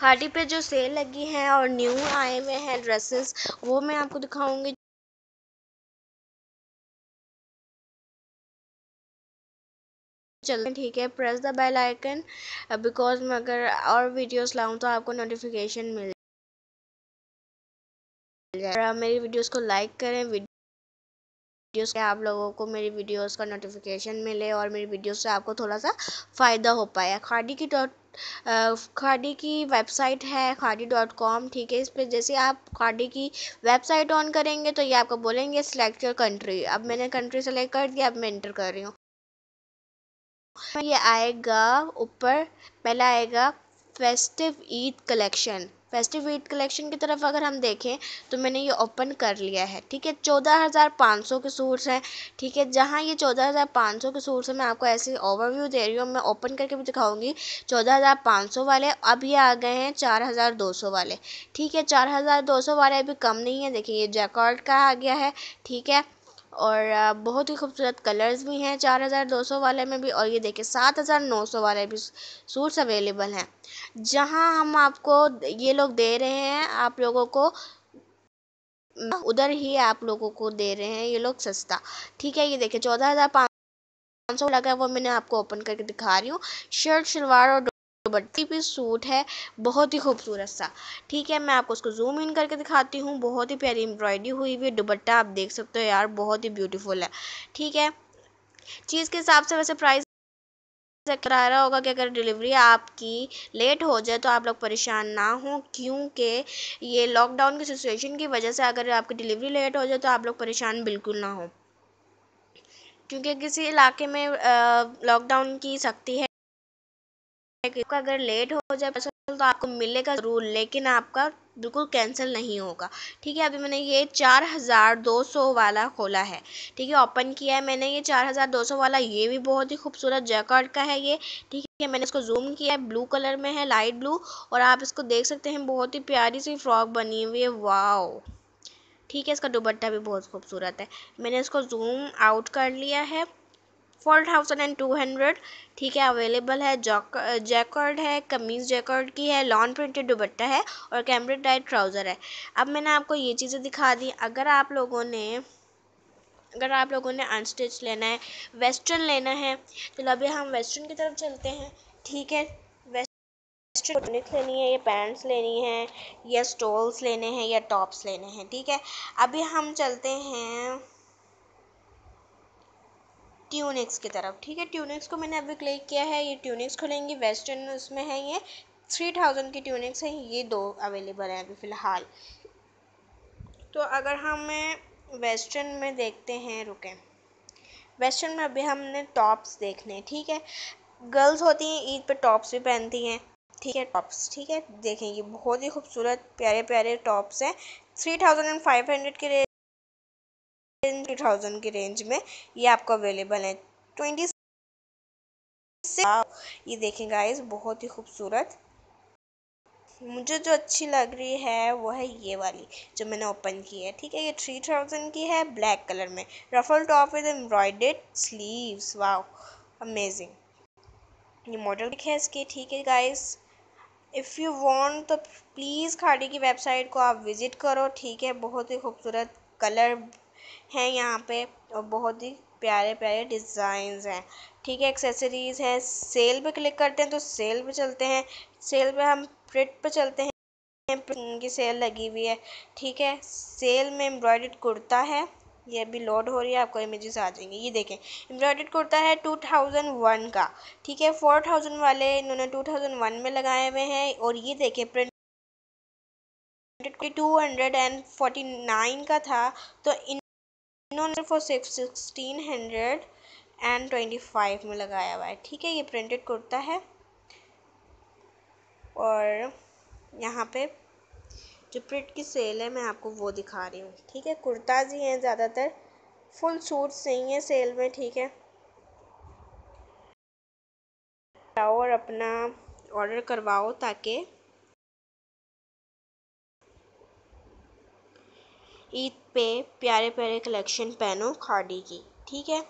खाड़ी पे जो सेल लगी है और न्यू आए हुए हैं ड्रेसेस वो मैं आपको दिखाऊंगी। चलते ठीक है press the bell icon because मैं अगर और वीडियोस लाऊं तो आपको नोटिफिकेशन मिल जाए मेरी वीडियोस को लाइक करें वीडियोस के आप लोगों को मेरी वीडियोस का नोटिफिकेशन मिले और मेरी वीडियोस से आपको थोड़ा सा फ़ायदा हो पाया खाड़ी की खाडी की वेबसाइट है खादी डॉट कॉम ठीक है इस पर जैसे आप खादी की वेबसाइट ऑन करेंगे तो ये आपको बोलेंगे सेलेक्ट योर कंट्री अब मैंने कंट्री सेलेक्ट कर दिया अब मैं इंटर कर रही हूँ ये आएगा ऊपर पहला आएगा फेस्टिव ईद कलेक्शन फेस्टिव वीट कलेक्शन की तरफ अगर हम देखें तो मैंने ये ओपन कर लिया है ठीक है चौदह हज़ार पाँच सौ के सूट्स हैं ठीक है जहाँ ये चौदह हज़ार पाँच सौ के सूट्स हैं मैं आपको ऐसे ओवरव्यू दे रही हूँ मैं ओपन करके भी दिखाऊंगी चौदह हज़ार पाँच सौ वाले अब ये आ गए हैं चार हज़ार दो सौ वाले ठीक है चार हज़ार दो सौ वाले अभी कम नहीं है देखिए ये जैकॉर्ड का आ गया है ठीक है और बहुत ही खूबसूरत कलर्स भी हैं चार हज़ार दो सौ वाले में भी और ये देखिए सात हज़ार नौ सौ वाले भी सूट्स अवेलेबल हैं जहां हम आपको ये लोग दे रहे हैं आप लोगों को उधर ही आप लोगों को दे रहे हैं ये लोग सस्ता ठीक है ये देखिए चौदह हज़ार पाँच सौ लगा वो मैंने आपको ओपन करके दिखा रही हूँ शर्ट शलवार और दुपट्टी तो भी सूट है बहुत ही खूबसूरत सा ठीक है मैं आपको उसको जूम इन करके दिखाती हूँ बहुत ही प्यारी एम्ब्रॉयडरी हुई हुई दुपट्टा आप देख सकते हो यार बहुत ही ब्यूटीफुल है ठीक है चीज़ के हिसाब से वैसे प्राइस करा रहा होगा कि अगर डिलीवरी आपकी लेट हो जाए तो आप लोग परेशान ना हो क्योंकि ये लॉकडाउन की सिचुएशन की वजह से अगर आपकी डिलीवरी लेट हो जाए तो आप लोग परेशान बिल्कुल ना हो क्योंकि किसी इलाके में लॉकडाउन की सख्ती है आपका अगर लेट हो जाए पैसा तो आपको मिलेगा ज़रूर लेकिन आपका बिल्कुल कैंसिल नहीं होगा ठीक है अभी मैंने ये चार हज़ार दो सौ वाला खोला है ठीक है ओपन किया है मैंने ये चार हज़ार दो सौ वाला ये भी बहुत ही खूबसूरत जैकट का है ये ठीक है मैंने इसको जूम किया है ब्लू कलर में है लाइट ब्लू और आप इसको देख सकते हैं बहुत ही प्यारी सी फ्रॉक बनी हुई है वाओ ठीक है इसका दुपट्टा भी बहुत खूबसूरत है मैंने इसको जूम आउट कर लिया है four thousand and two hundred ठीक है अवेलेबल है जैकर्ड है कमीज जैकर्ड की है लॉन प्रिंटेड दुबट्टा है और कैम्ब्रिक डाइट ट्राउज़र है अब मैंने आपको ये चीज़ें दिखा दी अगर आप लोगों ने अगर आप लोगों ने अनस्टिच लेना है वेस्टर्न लेना है तो अभी हम वेस्टर्न की तरफ चलते हैं ठीक है टनिक लेनी है या पैंट्स लेनी है या स्टोल्स लेने हैं या टॉप्स लेने हैं ठीक है अभी हम चलते हैं ट्यूनिक्स की तरफ ठीक है ट्यूनिक्स को मैंने अभी क्लिक किया है ये ट्यूनिक्स खुलेंगी वेस्टर्न उसमें है ये थ्री थाउजेंड की ट्यूनिक्स हैं ये दो अवेलेबल हैं अभी फ़िलहाल तो अगर हमें वेस्टर्न में देखते हैं रुकें वेस्टर्न में अभी हमने टॉप्स देखने हैं ठीक है गर्ल्स होती हैं ईद पर टॉप्स भी पहनती हैं ठीक है टॉप्स ठीक है देखेंगे बहुत ही खूबसूरत प्यारे प्यारे टॉप्स हैं three thousand and five hundred के टेन टू थाउजेंड की रेंज में ये आपको अवेलेबल है ट्वेंटी ये देखें गाइस बहुत ही खूबसूरत मुझे जो अच्छी लग रही है वो है ये वाली जो मैंने ओपन की है ठीक है ये थ्री थाउजेंड की है ब्लैक कलर में ruffle top with embroidered sleeves wow amazing ये मॉडल है इसके ठीक है गाइस इफ़ यू वांट तो प्लीज़ खाड़ी की वेबसाइट को आप विज़िट करो ठीक है बहुत ही खूबसूरत कलर हैं यहाँ पे और बहुत ही प्यारे प्यारे डिज़ाइंस हैं ठीक है एक्सेसरीज हैं सेल पे क्लिक करते हैं तो सेल पे चलते हैं सेल पे हम प्रिंट पे चलते हैं की सेल लगी हुई है ठीक है सेल में एम्ब्रॉयड कुर्ता है ये अभी लोड हो रही है आपको इमेजेस आ जाएंगे ये देखें एम्ब्रॉयड कुर्ता है टू थाउजेंड वन का ठीक है फोर थाउजेंड वाले इन्होंने टू थाउजेंड वन में लगाए हुए हैं और ये देखें print two hundred and forty nine का था तो इन इन्होंने four sixteen hundred and twenty five में लगाया हुआ है ठीक है ये प्रिंटेड कुर्ता है और यहाँ पे जो प्रिंट की सेल है मैं आपको वो दिखा रही हूँ ठीक है कुर्ताज ही हैं ज़्यादातर फुल सूट नहीं है सेल में ठीक है और अपना ऑर्डर करवाओ ताकि ईद पे प्यारे प्यारे कलेक्शन पहनो खाड़ी की ठीक है